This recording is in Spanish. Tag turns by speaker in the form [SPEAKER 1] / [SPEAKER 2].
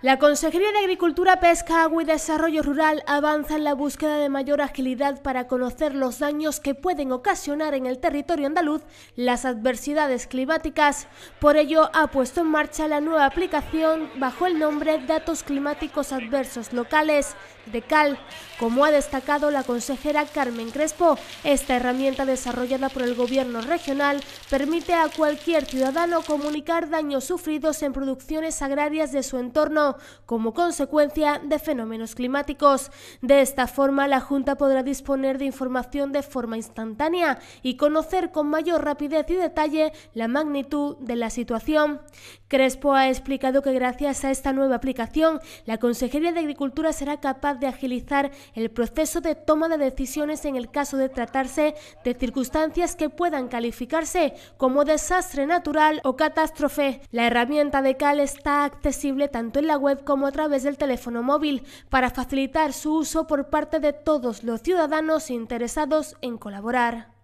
[SPEAKER 1] La Consejería de Agricultura, Pesca, Agua y Desarrollo Rural avanza en la búsqueda de mayor agilidad para conocer los daños que pueden ocasionar en el territorio andaluz las adversidades climáticas. Por ello, ha puesto en marcha la nueva aplicación bajo el nombre Datos Climáticos Adversos Locales, de Cal. Como ha destacado la consejera Carmen Crespo, esta herramienta desarrollada por el Gobierno regional permite a cualquier ciudadano comunicar daños sufridos en producciones agrarias de su entorno como consecuencia de fenómenos climáticos. De esta forma, la Junta podrá disponer de información de forma instantánea y conocer con mayor rapidez y detalle la magnitud de la situación. Crespo ha explicado que gracias a esta nueva aplicación, la Consejería de Agricultura será capaz de agilizar el proceso de toma de decisiones en el caso de tratarse de circunstancias que puedan calificarse como desastre natural o catástrofe. La herramienta de CAL está accesible tanto en la web como a través del teléfono móvil para facilitar su uso por parte de todos los ciudadanos interesados en colaborar.